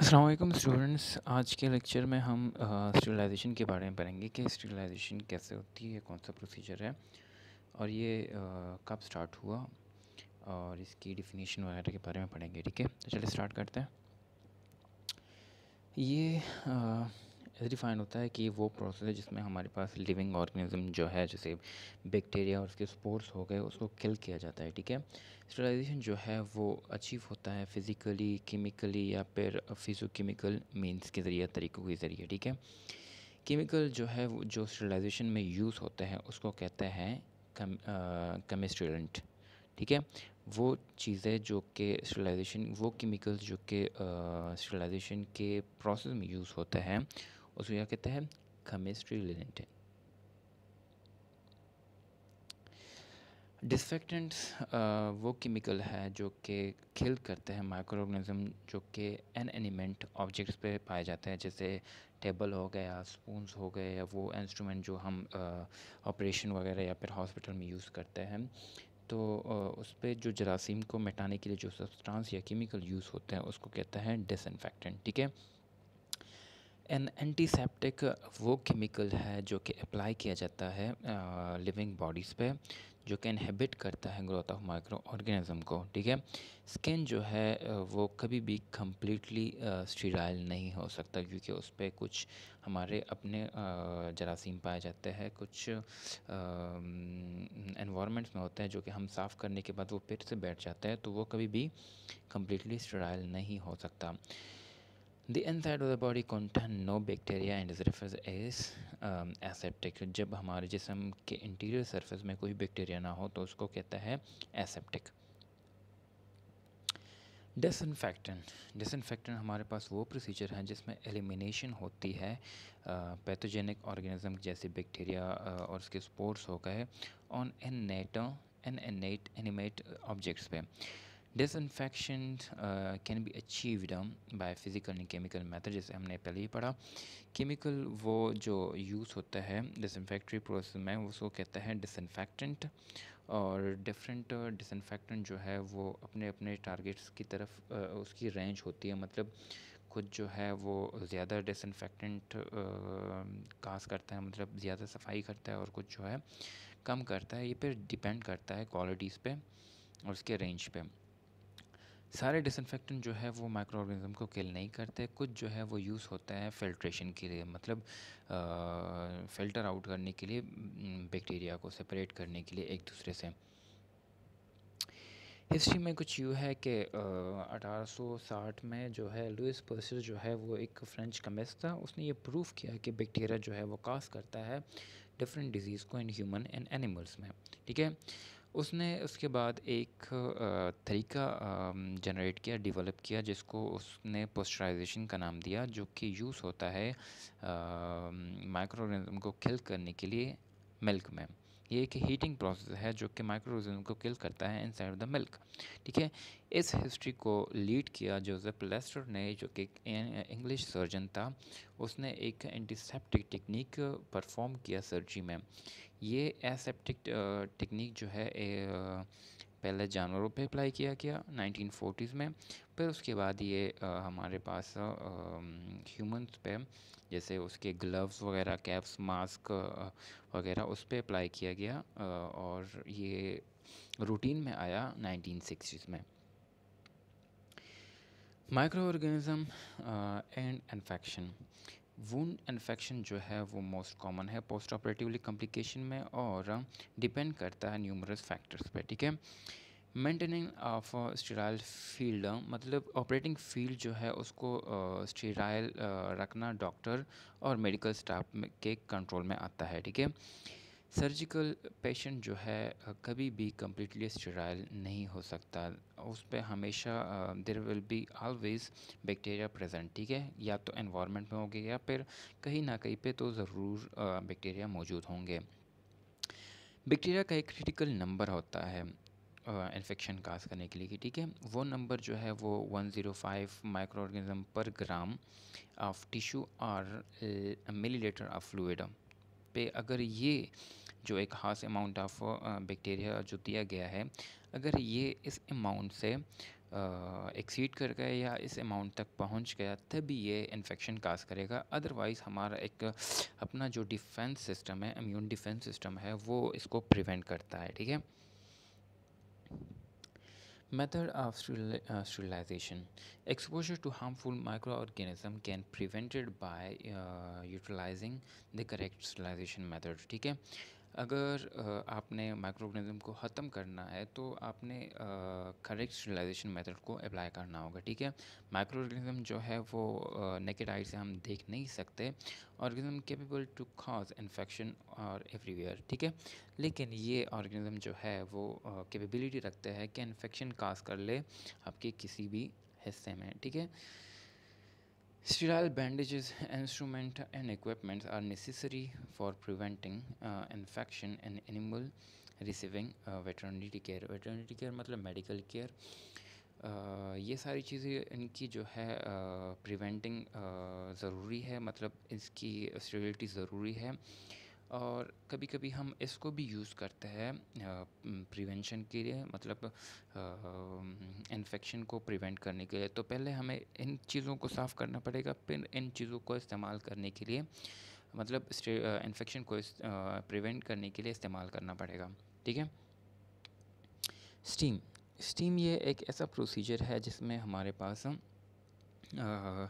Aslam students आज के lecture में हम स्टरलाइजेशन के बारे में पढ़ेंगे कि स्टरलाइजेशन कैसे होती है कौन सा प्रोसीजर है और ये आ, कब स्टार्ट हुआ और इसकी डिफिनीशन वगैरह के बारे में पढ़ेंगे ठीक है तो चलिए स्टार्ट करते हैं ये आ, डिफाइन होता है कि वो प्रोसेस है जिसमें हमारे पास लिविंग ऑर्गेनिज्म जो है जैसे बैक्टीरिया और उसके स्पोर्ट्स हो गए उसको किल किया जाता है ठीक है स्टेलाइजेशन जो है वो अचीव होता है फिज़िकली केमिकली या फिर फिज़ोकेमिकल मीन्स के ज़रिए तरीक़ों के ज़रिए ठीक है केमिकल जो है वो जो स्टेलाइजेशन में यूज़ होते हैं उसको कहते हैं कमिस्ट्रेंट ठीक है वो चीज़ें जो कि स्टेलाइजेशन वो केमिकल्स जो कि स्टेलाइजेशन के प्रोसेस में यूज़ होते हैं उसको क्या कहते हैं केमिस्ट्री रिलेटेड डिसफेक्टेंट्स वो केमिकल है जो कि खिल करते हैं माइक्रो ऑर्गेनिज्म जो कि एन एनिमेंट ऑब्जेक्ट्स पे पाए जाते हैं जैसे टेबल हो गया स्पूंस हो गए या वो इंस्ट्रूमेंट जो हम ऑपरेशन uh, वगैरह या फिर हॉस्पिटल में यूज़ करते हैं तो uh, उस पर जो जरासीम को मिटाने के लिए जो सब्सटेंस या केमिकल यूज़ होते हैं उसको कहते हैं डिसइनफेक्टेंट ठीक है एन एंटीसेप्टिक वो केमिकल है जो कि अप्लाई किया जाता है लिविंग बॉडीज़ पे जो कि इनहेबिट करता है ग्रोथ ऑफ माइक्रो ऑर्गेनिज़म को ठीक है स्किन जो है वो कभी भी कम्प्लीटली स्टीराइल नहीं हो सकता क्योंकि उस पर कुछ हमारे अपने जरासीम पाए जाते हैं कुछ इन्वामेंट्स में होते हैं जो कि हम साफ़ करने के बाद वो फिर से बैठ जाते हैं तो वो कभी भी कम्प्लीटली स्टीराइल नहीं हो सकता The inside of the body contain no bacteria and is referred as um, aseptic. जब हमारे जिसम के इंटीरियर सरफेस में कोई बैक्टीरिया ना हो तो उसको कहता है एसेप्टिक डिसनफेक्टन डिसनफेक्टन हमारे पास वो प्रोसीजर हैं जिसमें एलिमिनेशन होती है पैथोजेनिक ऑर्गेनिज्म जैसे बैक्टीरिया और उसके स्पोर्ट्स हो गए ऑन एन नेटो एन एनेट एनिमेट ऑब्जेक्ट्स पे disinfection can be achieved by physical and chemical method जैसे हमने पहले ही पढ़ा केमिकल वो जो यूज़ होता है डिसइनफेक्ट्री प्रोसेस में उसको कहते हैं डिसइनफेक्टेंट और डिफरेंट डिसइनफेक्टेंट uh, जो है वो अपने अपने टारगेट्स की तरफ uh, उसकी रेंज होती है मतलब कुछ जो है वो ज़्यादा डिसइनफेक्टेंट कास uh, करता है मतलब ज़्यादा सफाई करता है और कुछ जो है कम करता है ये फिर डिपेंड करता है क्वालिटीज़ पे और उसके रेंज पे सारे डिसइनफेक्टेंट जो है वो माइक्रो ऑर्गेनिज्म को किल नहीं करते कुछ जो है वो यूज़ होते हैं फिल्ट्रेशन के लिए मतलब फ़िल्टर आउट करने के लिए बैक्टीरिया को सेपरेट करने के लिए एक दूसरे से हिस्ट्री में कुछ यूँ है कि अठारह में जो है लुइस पर्सर जो है वो एक फ्रेंच कमिस्ट था उसने ये प्रूफ किया कि बैक्टीरिया जो है वो कास करता है डिफरेंट डिजीज़ को इन ह्यूमन एंड एनिमल्स में ठीक है उसने उसके बाद एक तरीका जनरेट किया डेवलप किया जिसको उसने पोस्चराइजेशन का नाम दिया जो कि यूज़ होता है माइक्रो ऑर्गेनिज्म को किल करने के लिए मिल्क में ये एक हीटिंग प्रोसेस है जो कि माइक्रो ऑर्गेनिज्म को किल करता है इनसाइड द मिल्क ठीक है इस हिस्ट्री को लीड किया जोसेफ लेस्टर ने जो कि इंग्लिश सर्जन था उसने एक एंटीसेप्टिक टेक्निक परफॉर्म किया सर्जरी में ये एसेप्टिक टेक्निक जो है पहले जानवरों पे अप्लाई किया गया 1940s में फिर उसके बाद ये हमारे पास ह्यूमंस पे जैसे उसके ग्लव्स वगैरह कैप्स मास्क वगैरह उस पर अप्लाई किया गया और ये रूटीन में आया नाइनटीन में microorganism and infection wound infection जो है वो मोस्ट कॉमन है पोस्ट ऑपरेटिवली कम्प्लिकेशन में और डिपेंड करता है न्यूमरस फैक्टर्स पे ठीक है मेंटेनिंग ऑफ स्टेराइल फील्ड मतलब ऑपरेटिंग फील्ड जो है उसको स्टेराइल uh, uh, रखना डॉक्टर और मेडिकल स्टाफ के कंट्रोल में आता है ठीक है सर्जिकल पेशेंट जो है uh, कभी भी कम्प्लीटली स्टेराइल नहीं हो सकता उस पर हमेशा there will be always bacteria present ठीक है या तो एनवायरनमेंट में होंगे या फिर कहीं ना कहीं पे तो ज़रूर बैक्टीरिया मौजूद होंगे बैक्टीरिया का एक क्रिटिकल नंबर होता है इन्फेक्शन काज करने के लिए ठीक है वो नंबर जो है वो 105 माइक्रो ऑर्गेनिज्म पर ग्राम ऑफ टिश्यू और मिली लीटर ऑफ फ्लूड पे अगर ये जो एक खास अमाउंट ऑफ बैक्टीरिया जो दिया गया है अगर ये इस अमाउंट से एक्सीड कर गया या इस अमाउंट तक पहुंच गया तभी ये इन्फेक्शन काज करेगा अदरवाइज़ हमारा एक अपना जो डिफेंस सिस्टम है इम्यून डिफेंस सिस्टम है वो इसको प्रिवेंट करता है ठीक है Method of uh, sterilization. Exposure to harmful microorganism can be prevented by uh, utilizing the correct sterilization method. ठीक है अगर आपने माइक्रोऑर्गेनिज्म को ख़त्म करना है तो आपने करेक्ट स्टरलाइजेशन मेथड को अप्लाई करना होगा ठीक है माइक्रो ऑर्गेनिज्म जो है वो नेकेड आई से हम देख नहीं सकते organism capable to cause infection और एवरीवेयर ठीक है लेकिन ये ऑर्गेनिज्म जो है वो कैपेबिलिटी रखते हैं कि इन्फेक्शन काज कर ले आपके किसी भी हिस्से में ठीक है Sterile bandages, instrument and equipment are necessary for preventing uh, infection in animal receiving uh, veterinary care. Veterinary care मतलब medical care. Uh, ये सारी चीज़ें इनकी जो है प्रिवेंटिंग uh, ज़रूरी है मतलब इसकी स्टेबिलिटी ज़रूरी है और कभी कभी हम इसको भी यूज़ करते हैं प्रिवेंशन के लिए मतलब इन्फेक्शन को प्रिवेंट करने के लिए तो पहले हमें इन चीज़ों को साफ़ करना पड़ेगा फिर इन चीज़ों को इस्तेमाल करने के लिए मतलब इन्फेक्शन को प्रिवेंट करने के लिए इस्तेमाल करना पड़ेगा ठीक है स्टीम स्टीम ये एक ऐसा प्रोसीजर है जिसमें हमारे पास आ,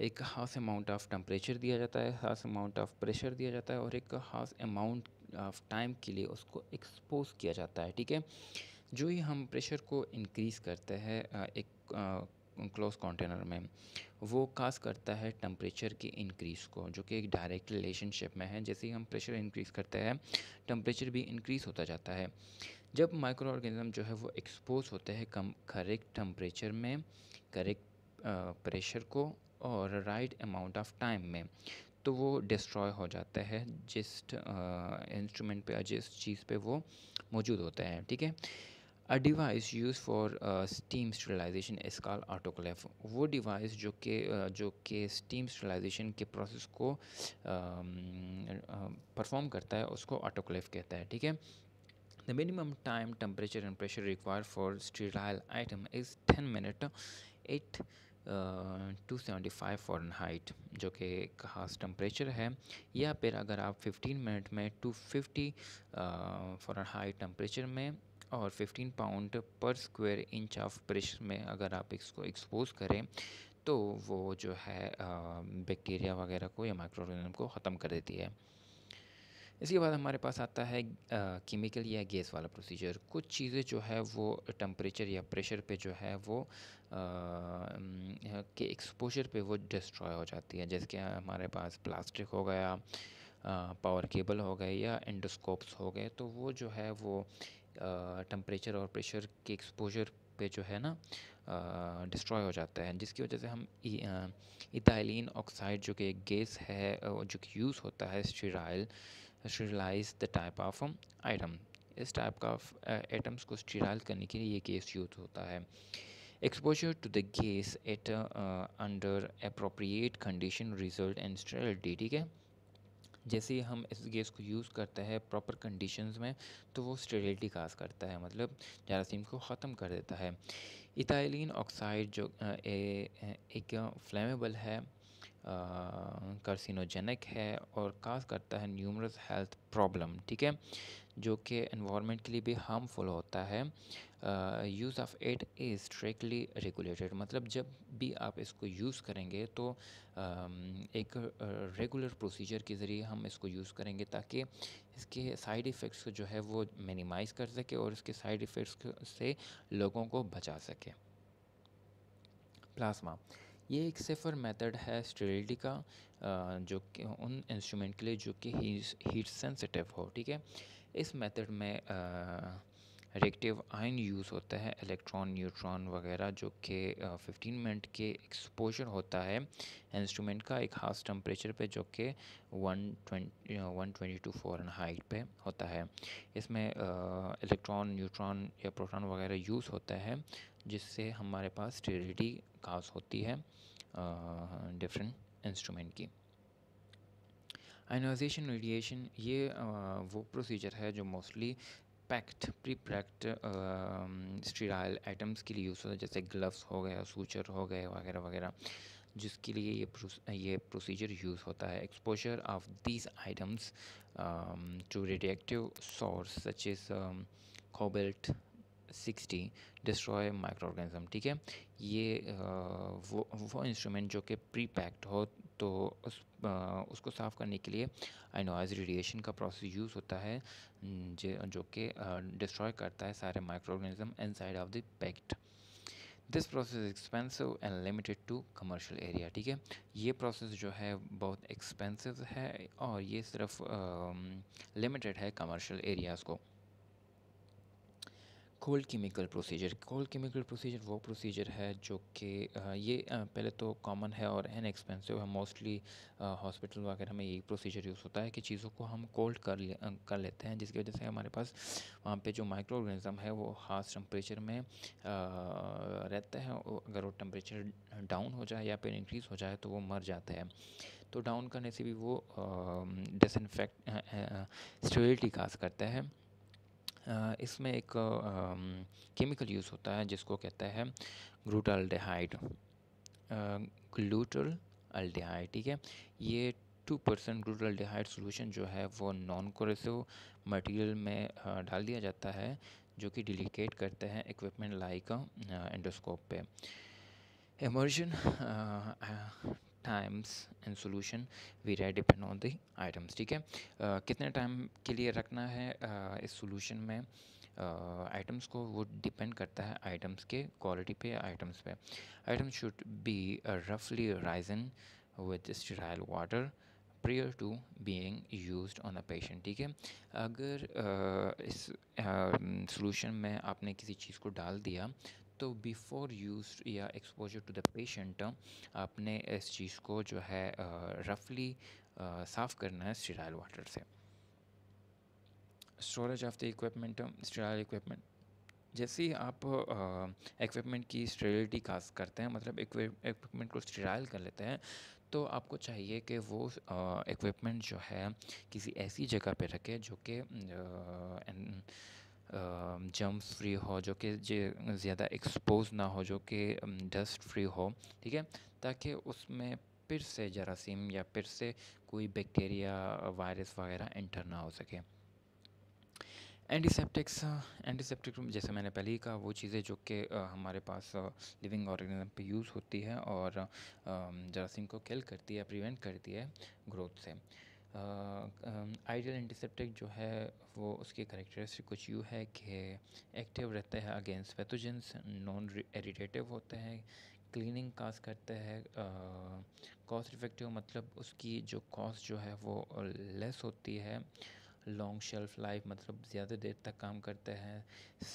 एक खास अमाउंट ऑफ टम्परेचर दिया जाता है खास अमाउंट ऑफ प्रेशर दिया जाता है और एक खास अमाउंट ऑफ टाइम के लिए उसको एक्सपोज किया जाता है ठीक है जो ही हम प्रेशर को इंक्रीज़ करते हैं एक क्लोज कंटेनर में वो कास करता है टम्परेचर के इंक्रीज़ को जो कि एक डायरेक्ट रिलेशनशिप में है जैसे ही हम प्रेशर इंक्रीज़ करते हैं टम्परेचर भी इंक्रीज़ होता जाता है जब माइक्रो ऑर्गेनिज्म जो है वो एक्सपोज होते हैं कम करेक्ट टम्परेचर में करेक्ट प्रेशर को और राइट अमाउंट ऑफ टाइम में तो वो डिस्ट्रॉय हो जाता है जिस इंस्ट्रूमेंट पे या जिस चीज़ पे वो मौजूद होता है ठीक है अ device use for steam sterilisation is called autoclave वो डिवाइस जो कि जो कि स्टीम स्टरलाइजेशन के प्रोसेस को परफॉर्म करता है उसको ऑटोक्लेव कहता है ठीक है the minimum time temperature and pressure require for sterile item is ten minute It two seventy five Fahrenheit जो कि खास टम्परेचर है या फिर अगर आप फिफ्टीन मिनट में टू फिफ्टी फ़ारेनहाइट टम्परेचर में और 15 पाउंड पर स्क्वायर इंच ऑफ प्रेशर में अगर आप इसको एक्सपोज करें तो वो जो है बैक्टीरिया वगैरह को या माइक्रो ऑर्गेनिज्म को ख़त्म कर देती है इसके बाद हमारे पास आता है केमिकल या गैस वाला प्रोसीजर कुछ चीज़ें जो है वो टम्परेचर या प्रेशर पे जो है वो आ, के एक्सपोजर पे वो डिस्ट्रॉय हो जाती है जैसे कि हमारे पास प्लास्टिक हो गया पावर केबल हो गए या एंडोस्कोप्स हो गए तो वो जो है वो टम्परेचर और प्रेशर के एक्सपोजर पे जो है ना डिस्ट्रॉय हो जाता है जिसकी वजह से हम इथाइलिन ऑक्साइड जो कि गैस है जो कि यूज़ होता है sterile sterilise the type of item इस टाइप का आइटम्स को स्टराइल करने के लिए ये केस यूज़ होता है exposure to the gas at under appropriate condition result and sterility ठीक है जैसे हम इस गैस को यूज़ करते हैं प्रॉपर कंडीशंस में तो वो स्टेरिलिटी काज करता है मतलब जरासीम को ख़त्म कर देता है इथाइलिन ऑक्साइड जो ए, एक फ्लेमेबल है कार्सिनोजेनिक है और काज करता है न्यूमरस हेल्थ प्रॉब्लम ठीक है जो कि इन्वामेंट के लिए भी हार्मफुल होता है use of it is strictly regulated मतलब जब भी आप इसको यूज़ करेंगे तो uh, एक रेगुलर प्रोसीजर के ज़रिए हम इसको यूज़ करेंगे ताकि इसके साइड इफ़ेक्ट्स जो है वो मिनिमाइज़ कर सके और इसके साइड इफ़ेक्ट्स से लोगों को बचा सके प्लाज्मा ये एक सिफर मेथड है स्टेरिलिटी का जो कि उन इंस्ट्रूमेंट के लिए जो कि हीट सेंसिटिव हो ठीक है इस मेथड में रिएक्टिव आयन यूज़ होता है इलेक्ट्रॉन न्यूट्रॉन वगैरह जो कि फिफ्टीन मिनट के एक्सपोजर होता है इंस्ट्रूमेंट का एक खास टम्परेचर पे जो कि one twenty one twenty two Fahrenheit पे होता है इसमें इलेक्ट्रॉन न्यूट्रॉन या प्रोटॉन वगैरह यूज़ होता है जिससे हमारे पास स्टेरिलिटी काज होती है डिफरेंट इंस्ट्रूमेंट की आइनाइजेशन रेडिएशन ये वो प्रोसीजर है जो mostly packed pre packed sterile items के लिए यूज़ होता है जैसे ग्लव्स हो गया सूचर हो गए वगैरह वगैरह जिसके लिए ये ये प्रोसीजर यूज़ होता है exposure of these items to radioactive source such is cobalt sixty destroy micro organism ठीक है ये आ, वो वो इंस्ट्रूमेंट जो कि प्री पैक्ड हो तो उस आ, उसको साफ़ करने के लिए आइनोइज रेडिएशन का प्रोसेस यूज़ होता है जो कि डिस्ट्रॉय करता है सारे micro organism inside of the packed this process expensive and limited to commercial area ठीक है ये प्रोसेस जो है बहुत एक्सपेंसिव है और ये सिर्फ लिमिटेड है कमर्शियल एरियाज़ को cold chemical procedure cold chemical procedure वो प्रोसीजर है जो कि ये पहले तो कॉमन है और एन एक्सपेंसिव है मोस्टली हॉस्पिटल वगैरह में यही प्रोसीजर यूज़ होता है कि चीज़ों को हम कोल्ड कर ले कर लेते हैं जिसकी वजह से हमारे पास वहाँ पे जो माइक्रो ऑर्गेनिज़म है वो खास टेम्परेचर में रहते हैं अगर वो टेम्परेचर डाउन हो जाए या फिर इंक्रीज़ हो जाए तो वो मर जाते हैं तो डाउन करने से भी वो डिसइनफेक्ट स्टेबिलिटी कास करता है इसमें एक केमिकल यूज़ होता है जिसको कहते हैं ग्लूटाल्डिहाइड ग्लूटल अल्डेहाइड ठीक है ये टू परसेंट ग्लूटाल्डिहाइड सोल्यूशन जो है वो नॉन कोरेसिव मटेरियल में डाल दिया जाता है जो कि डिलीकेट करते हैं इक्विपमेंट लाइक एंडोस्कोप पे immersion times and solution varied depend on the items ठीक है uh, कितने टाइम के लिए रखना है uh, इस सोल्यूशन में आइटम्स uh, को वो डिपेंड करता है आइटम्स के क्वालिटी पे आइटम्स पे आइटम्स शुड बी रफली rinsed with sterile water prior to being used on a patient ठीक है अगर uh, इस सोल्यूशन uh, में आपने किसी चीज़ को डाल दिया तो बिफोर यूज़ या एक्सपोजर टू द पेशेंट आपने इस चीज़ को जो है रफली साफ़ करना है स्टीराइल वाटर से storage of the equipment sterile equipment जैसे ही आप इक्विपमेंट की स्टेरिलिटी कास्ट करते हैं मतलब इक्विपमेंट को स्टेराइल कर लेते हैं तो आपको चाहिए कि वो इक्विपमेंट जो है किसी ऐसी जगह पे रखें जो कि जम फ्री हो जो कि ज़्यादा एक्सपोज ना हो जो कि डस्ट फ्री हो ठीक है ताकि उसमें फिर से जरासीम या फिर से कोई बैक्टीरिया वायरस वगैरह एंटर ना हो सके एंटीसेप्टिक्स एंटीसेप्टिक जैसे मैंने पहले ही कहा वो चीज़ें जो कि हमारे पास लिविंग ऑर्गेनिज्म पे यूज़ होती है और जरासीम को किल करती है प्रिवेंट करती है ग्रोथ से आइडियल इंटरसेप्टिक जो है वो उसके करेक्टरिस्टिक कुछ यूँ है कि एक्टिव रहते हैं अगेंस्ट पैथोजेंस नॉन एरिटेटिव होते हैं क्लीनिंग काज करते हैं कॉस्ट इफेक्टिव मतलब उसकी जो कॉस्ट जो है वो लेस होती है लॉन्ग शेल्फ लाइफ मतलब ज़्यादा देर तक काम करते हैं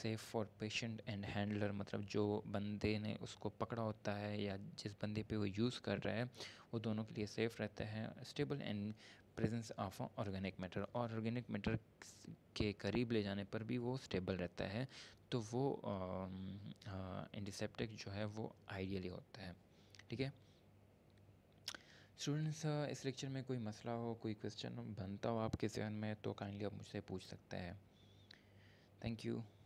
safe for patient and handler मतलब जो बंदे ने उसको पकड़ा होता है या जिस बंदे पे वो यूज़ कर रहा है वो दोनों के लिए सेफ़ रहते हैं stable and presence of organic matter और ऑर्गेनिक मैटर के करीब ले जाने पर भी वो स्टेबल रहता है तो वो एंटीसेप्टिक जो है वो आइडियली होता है ठीक है स्टूडेंट्स इस लेक्चर में कोई मसला हो कोई क्वेश्चन बनता हो आपके जहन में तो काइंडली आप मुझसे पूछ सकते हैं थैंक यू